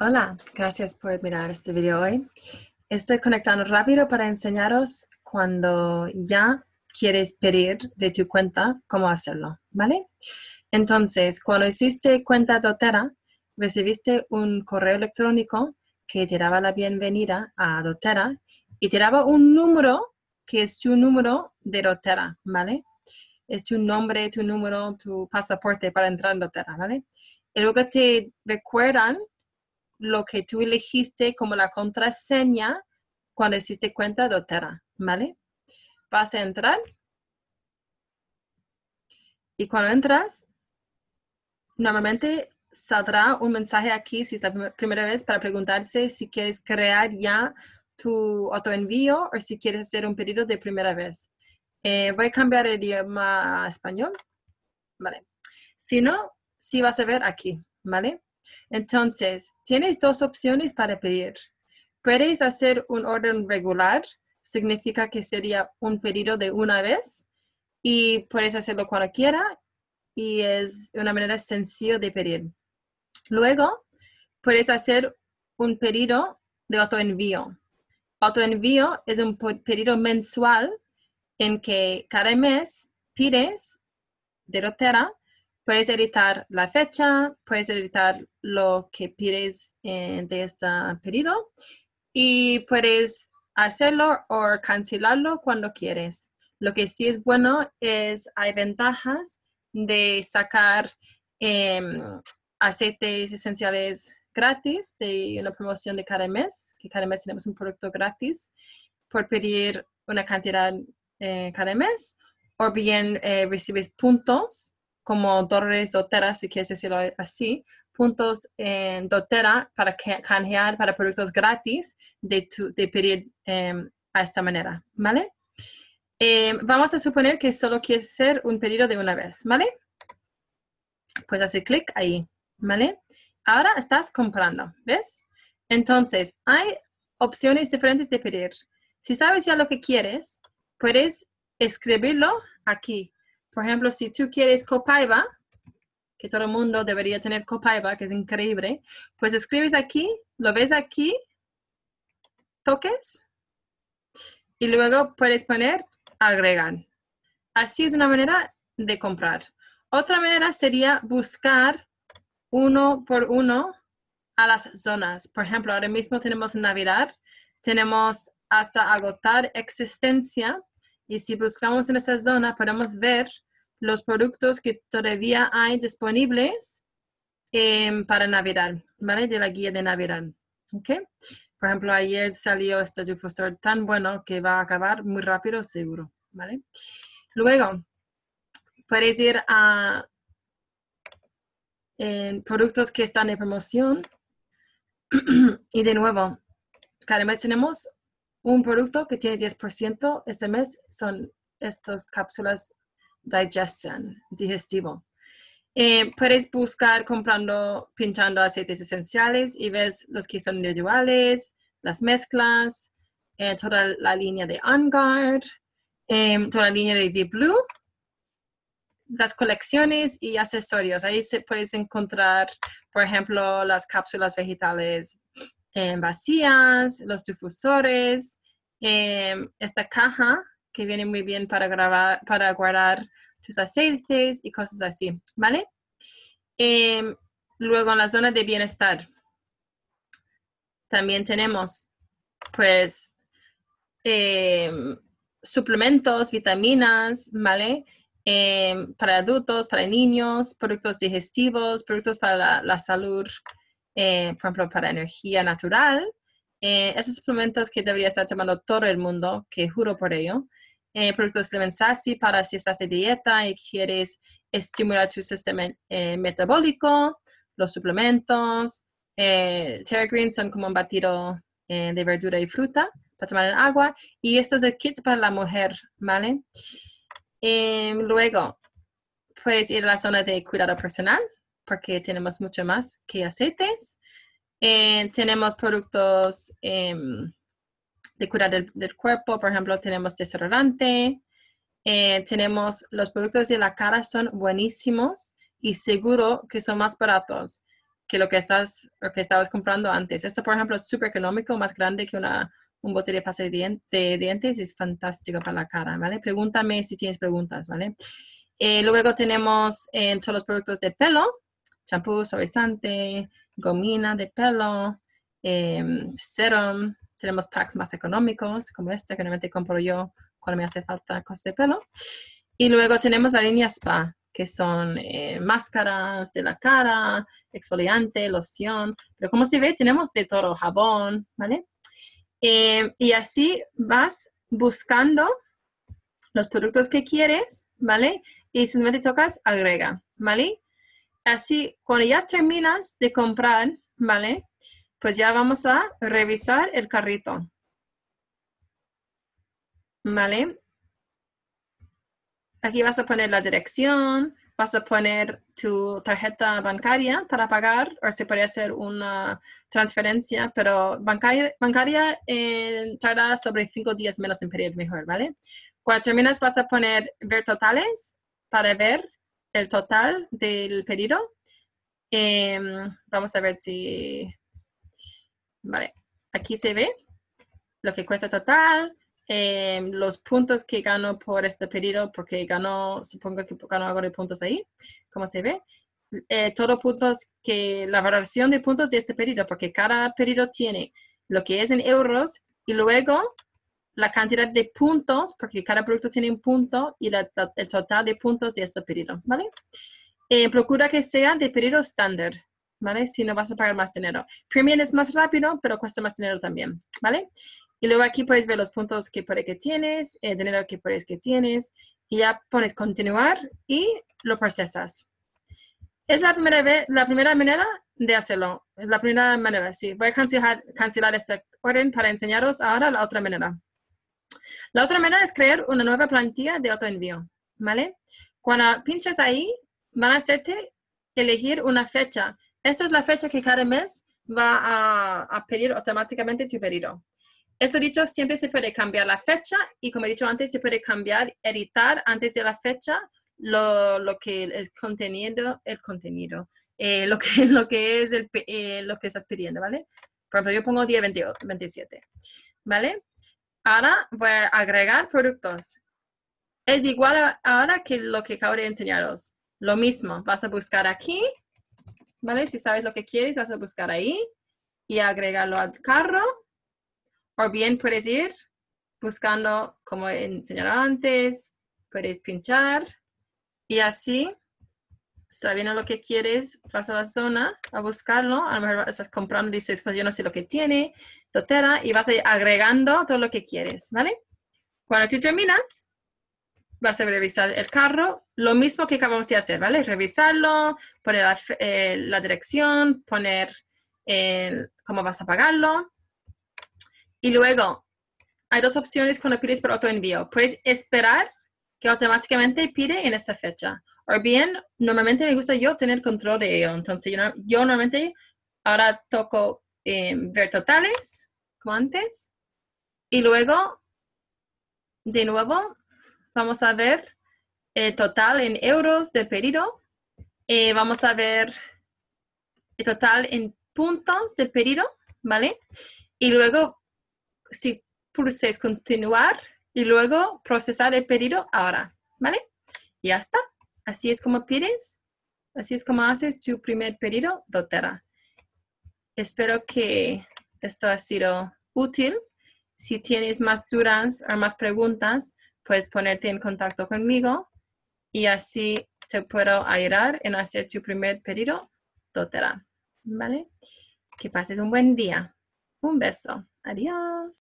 Hola, gracias por mirar este video hoy. Estoy conectando rápido para enseñaros cuando ya quieres pedir de tu cuenta cómo hacerlo, ¿vale? Entonces, cuando hiciste cuenta Dotera, recibiste un correo electrónico que te daba la bienvenida a Dotera y te daba un número que es tu número de Dotera, ¿vale? Es tu nombre, tu número, tu pasaporte para entrar en Dotera, ¿vale? Y luego te recuerdan lo que tú elegiste como la contraseña cuando hiciste cuenta de Otera, ¿vale? Vas a entrar y cuando entras, normalmente saldrá un mensaje aquí, si es la primera vez, para preguntarse si quieres crear ya tu autoenvío o si quieres hacer un pedido de primera vez. Eh, voy a cambiar el idioma a español. Vale. Si no, sí vas a ver aquí, ¿vale? Entonces, tienes dos opciones para pedir. Puedes hacer un orden regular, significa que sería un pedido de una vez y puedes hacerlo cualquiera y es una manera sencilla de pedir. Luego, puedes hacer un pedido de autoenvío. Autoenvío es un pedido mensual en que cada mes pides de Rotera Puedes editar la fecha, puedes editar lo que pides eh, de este pedido y puedes hacerlo o cancelarlo cuando quieres. Lo que sí es bueno es, hay ventajas de sacar em, aceites esenciales gratis de una promoción de cada mes, que cada mes tenemos un producto gratis por pedir una cantidad eh, cada mes, o bien eh, recibes puntos como torres, doteras, si quieres decirlo así, puntos en dotera para canjear para productos gratis de, tu, de pedir em, a esta manera, ¿vale? Em, vamos a suponer que solo quieres hacer un pedido de una vez, ¿vale? Pues hace clic ahí, ¿vale? Ahora estás comprando, ¿ves? Entonces, hay opciones diferentes de pedir. Si sabes ya lo que quieres, puedes escribirlo aquí, por ejemplo, si tú quieres Copaiba, que todo el mundo debería tener Copaiba, que es increíble, pues escribes aquí, lo ves aquí, toques, y luego puedes poner agregan. Así es una manera de comprar. Otra manera sería buscar uno por uno a las zonas. Por ejemplo, ahora mismo tenemos Navidad, tenemos hasta agotar existencia y si buscamos en esa zona, podemos ver los productos que todavía hay disponibles em, para Navidad, ¿vale? De la guía de Navidad. ¿okay? Por ejemplo, ayer salió este difusor tan bueno que va a acabar muy rápido, seguro, ¿vale? Luego, puedes ir a productos que están en promoción. y de nuevo, cada mes tenemos un producto que tiene 10% este mes son estas cápsulas digestion, digestivo. Eh, puedes buscar comprando, pinchando aceites esenciales y ves los que son individuales, las mezclas, eh, toda la línea de On eh, em, toda la línea de Deep Blue, las colecciones y accesorios. Ahí se puedes encontrar, por ejemplo, las cápsulas vegetales, vacías, los difusores, em, esta caja que viene muy bien para, grabar, para guardar tus aceites y cosas así, ¿vale? Em, luego en la zona de bienestar también tenemos pues em, suplementos, vitaminas, ¿vale? para adultos, para niños, productos digestivos, productos para la, la salud eh, por ejemplo, para energía natural. Eh, esos suplementos que debería estar tomando todo el mundo, que juro por ello. Eh, productos de mensasi para si estás de dieta y quieres estimular tu sistema metabólico, los suplementos. Terra Green son como un batido de verdura y fruta para tomar el agua. Y esto es el kit para la mujer, ¿vale? Em, luego, puedes ir a la zona de cuidado personal, porque tenemos mucho más que aceites. Eh, tenemos productos em, de cuidar del, cuerpo, por ejemplo, tenemos desodorante. Eh, tenemos los productos de la cara son buenísimos y seguro que son más baratos que lo que, estás, que estabas comprando antes. Esto, por ejemplo, es súper económico, más grande que una, un bote de pasta de, dientes, es fantástico para la cara, ¿vale? Pregúntame si tienes preguntas, ¿vale? Eh, luego tenemos eh, todos los productos de pelo, champú, suavizante, gomina de pelo, em, serum. Tenemos packs más económicos, como este que normalmente compro yo cuando me hace falta cosas de pelo. Y luego tenemos la línea spa, que son eh, máscaras de la cara, exfoliante, loción. Pero como se ve, tenemos de todo, jabón, ¿vale? Em, y así vas buscando los productos que quieres, ¿vale? Y si simplemente tocas agrega, ¿vale? Así, cuando ya terminas de comprar, ¿vale? Pues ya vamos a revisar el carrito. ¿Vale? Aquí vas a poner la dirección, vas a poner tu tarjeta bancaria para pagar o se puede hacer una transferencia, pero bancaria, bancaria eh, tarda sobre cinco días menos en pedir mejor, ¿vale? Cuando terminas vas a poner ver totales para ver el total del pedido. Em, vamos a ver si... Vale, aquí se ve lo que cuesta total, em, los puntos que ganó por este pedido, porque ganó supongo que ganó algo de puntos ahí, como se ve. Eh, puntos que la valoración de puntos de este pedido, porque cada pedido tiene lo que es en euros y luego la cantidad de puntos, porque cada producto tiene un punto, y el total de puntos de este pedido, ¿vale? Eh, procura que sea de pedido estándar, ¿vale? Si no vas a pagar más dinero. Premium es más rápido, pero cuesta más dinero también, ¿vale? Y luego aquí puedes ver los puntos que puede que tienes, el dinero que puedes que tienes, y ya pones continuar y lo procesas. Es la primera, vez, la primera manera de hacerlo. Es la primera manera, sí. Voy a cancelar, cancelar este orden para enseñaros ahora la otra manera. La otra manera es crear una nueva plantilla de autoenvío, ¿vale? Cuando pinches ahí, van a hacerte elegir una fecha. Esta es la fecha que cada mes va a, pedir automáticamente tu pedido. Eso dicho, siempre se puede cambiar la fecha y como he dicho antes, se puede cambiar, editar antes de la fecha lo, que es conteniendo el contenido, eh, lo, que, lo que es eh, lo que estás pidiendo, ¿vale? Por ejemplo, yo pongo día 27, ¿vale? Ahora voy a agregar productos. Es igual ahora que lo que acabo de enseñaros. Lo mismo, vas a buscar aquí, ¿vale? Si sabes lo que quieres, vas a buscar ahí y agregarlo al carro. O bien puedes ir buscando, como he enseñado antes, puedes pinchar y así sabiendo lo que quieres, vas a la zona a buscarlo, a lo mejor estás comprando, dices, pues yo no sé lo que tiene, totera, y vas a ir agregando todo lo que quieres, ¿vale? Cuando tú terminas, vas a revisar el carro, lo mismo que acabamos de hacer, ¿vale? Revisarlo, poner la, eh, dirección, poner eh, cómo vas a pagarlo. Y luego, hay dos opciones cuando pides por envío, Puedes esperar que automáticamente pide en esta fecha o bien normalmente me gusta yo tener control de ello. Entonces yo, normalmente ahora toco em, ver totales, como antes, y luego, de nuevo, vamos a ver el eh, total en euros de pedido, eh, vamos a ver el total en puntos de pedido, ¿vale? Y luego, si pulses continuar y luego procesar el pedido ahora, ¿vale? Ya está. Así es como pides, así es como haces tu primer pedido, dotera. Espero que esto ha sido útil. Si tienes más dudas o más preguntas, puedes ponerte en contacto conmigo y así te puedo ayudar en hacer tu primer pedido, dotera. ¿Vale? Que pases un buen día. Un beso. Adiós.